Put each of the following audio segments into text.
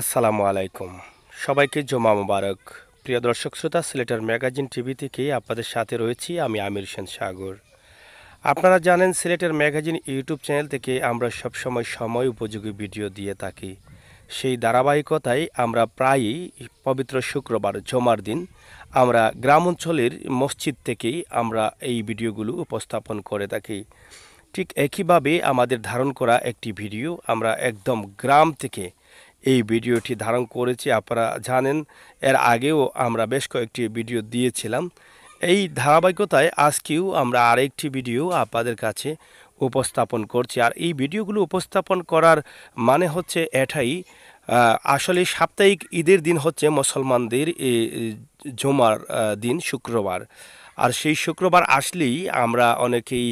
আসসালামু আলাইকুম সবাইকে জমা মোবারক প্রিয় দর্শক শ্রোতা সিলেটার ম্যাগাজিন টিভি থেকে আপনাদের সাথে রয়েছি আমি আমির সেন সাগর আপনারা জানেন সিলেটের ম্যাগাজিন ইউটিউব চ্যানেল থেকে আমরা সবসময় সময় উপযোগী ভিডিও দিয়ে থাকি সেই ধারাবাহিকতায় আমরা প্রায়ই পবিত্র শুক্রবার জমার দিন আমরা গ্রাম অঞ্চলের মসজিদ থেকেই আমরা এই ভিডিওগুলো উপস্থাপন করে থাকি ঠিক একইভাবে আমাদের ধারণ করা একটি ভিডিও আমরা একদম গ্রাম থেকে এই ভিডিওটি ধারণ করেছি আপনারা জানেন এর আগেও আমরা বেশ কয়েকটি ভিডিও দিয়েছিলাম এই ধারাবাহিকতায় আজকেও আমরা আরেকটি ভিডিও আপনাদের কাছে উপস্থাপন করছি আর এই ভিডিওগুলো উপস্থাপন করার মানে হচ্ছে এটাই আসলে সাপ্তাহিক ঈদের দিন হচ্ছে মুসলমানদের জমার দিন শুক্রবার আর সেই শুক্রবার আসলেই আমরা অনেকেই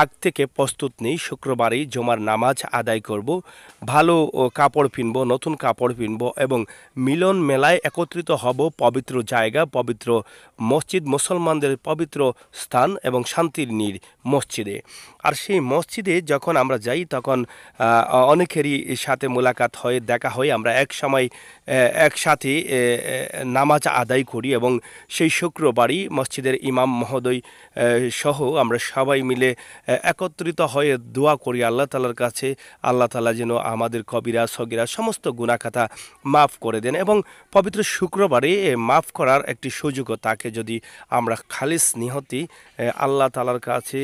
আগ থেকে প্রস্তুত নেই শুক্রবারেই জমার নামাজ আদায় করব ভালো কাপড় পিনব নতুন কাপড় পিনব এবং মিলন মেলায় একত্রিত হব পবিত্র জায়গা পবিত্র মসজিদ মুসলমানদের পবিত্র স্থান এবং শান্তির নীর মসজিদে আর সেই মসজিদে যখন আমরা যাই তখন অনেকেরই সাথে মোলাকাত হয়ে দেখা হয়ে আমরা এক সময় একসাথে নামাজ আদায় করি এবং সেই শুক্রবারই মসজিদের ইমাম মহোদয় সহ আমরা সবাই মিলে একত্রিত হয়ে দোয়া করি আল্লাহ তালার কাছে আল্লাহ তালা যেন আমাদের কবিরা সগিরা সমস্ত গুণাখাতা মাফ করে দেন এবং পবিত্র শুক্রবারে মাফ করার একটি সুযোগও তাকে যদি আমরা খালিস নিহতি আল্লাহ তালার কাছে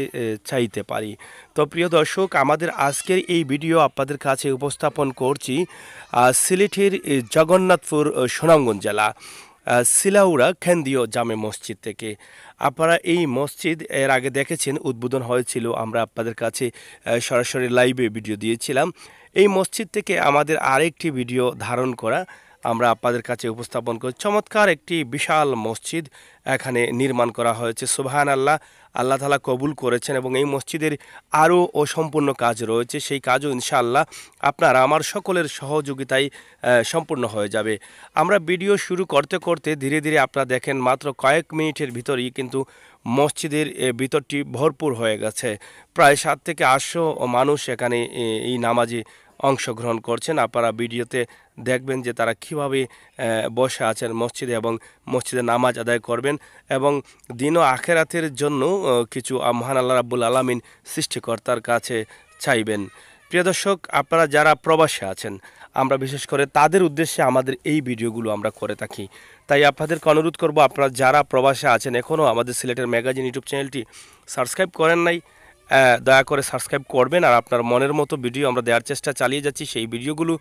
চাইতে পারি তো প্রিয় দর্শক আমাদের আজকের এই ভিডিও আপনাদের কাছে উপস্থাপন করছি সিলেটের জগন্নাথপুর সুনামগঞ্জ জেলা সিলাউরা কেন্দ্রীয় জামে মসজিদ থেকে আপনারা এই মসজিদ এর আগে দেখেছেন উদ্বোধন হয়েছিল আমরা আপনাদের কাছে সরাসরি লাইভে ভিডিও দিয়েছিলাম এই মসজিদ থেকে আমাদের আরেকটি ভিডিও ধারণ করা আমরা আপনাদের কাছে উপস্থাপন করি চমৎকার একটি বিশাল মসজিদ এখানে নির্মাণ করা হয়েছে সোহান আল্লাহ আল্লাহ তালা কবুল করেছেন এবং এই মসজিদের আরও অসম্পূর্ণ কাজ রয়েছে সেই কাজও ইনশাআল্লাহ আপনারা আমার সকলের সহযোগিতায় সম্পূর্ণ হয়ে যাবে আমরা ভিডিও শুরু করতে করতে ধীরে ধীরে আপনারা দেখেন মাত্র কয়েক মিনিটের ভিতরেই কিন্তু মসজিদের ভিতরটি ভরপুর হয়ে গেছে প্রায় সাত থেকে আটশো মানুষ এখানে এই নামাজে অংশগ্রহণ করছেন আপনারা ভিডিওতে দেখবেন যে তারা কীভাবে বসে আছেন মসজিদে এবং মসজিদে নামাজ আদায় করবেন এবং দিন ও আখেরাতের জন্য কিছু মহান আল্লাহ রাবুল আলমিন সৃষ্টিকর্তার কাছে চাইবেন প্রিয় দর্শক আপনারা যারা প্রবাসে আছেন আমরা বিশেষ করে তাদের উদ্দেশ্যে আমাদের এই ভিডিওগুলো আমরা করে থাকি তাই আপনাদেরকে অনুরোধ করব আপনারা যারা প্রবাসে আছেন এখনও আমাদের সিলেটের ম্যাগাজিন ইউটিউব চ্যানেলটি সাবস্ক্রাইব করেন নাই দয়া করে সাবস্ক্রাইব করবেন আর আপনার মনের মতো ভিডিও আমরা দেওয়ার চেষ্টা চালিয়ে যাচ্ছি সেই ভিডিওগুলো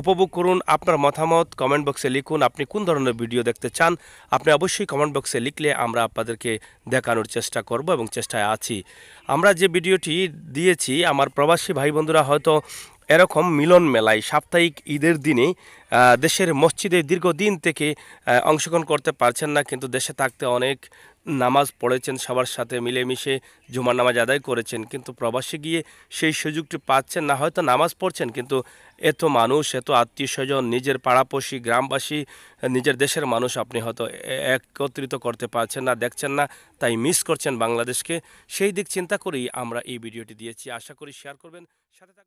উপভোগ করুন আপনার মতামত কমেন্ট বক্সে লিখুন আপনি কোন ধরনের ভিডিও দেখতে চান আপনি অবশ্যই কমেন্ট বক্সে লিখলে আমরা আপনাদেরকে দেখানোর চেষ্টা করব এবং চেষ্টায় আছি আমরা যে ভিডিওটি দিয়েছি আমার প্রবাসী ভাই বন্ধুরা হয়তো এরকম মিলন মেলায় সাপ্তাহিক ঈদের দিনে দেশের মসজিদে দীর্ঘদিন থেকে অংশগ্রহণ করতে পারছেন না কিন্তু দেশে থাকতে অনেক নামাজ পড়েছেন সবার সাথে মিলেমিশে জুমার নামাজ আদায় করেছেন কিন্তু প্রবাসে গিয়ে সেই সুযোগটি পাচ্ছেন না হয়তো নামাজ পড়ছেন কিন্তু এত মানুষ এত আত্মীয় স্বজন নিজের পাড়াপশি গ্রামবাসী নিজের দেশের মানুষ আপনি হয়তো একত্রিত করতে পারছেন না দেখছেন না তাই মিস করছেন বাংলাদেশকে সেই দিক চিন্তা করেই আমরা এই ভিডিওটি দিয়েছি আশা করি শেয়ার করবেন সাথে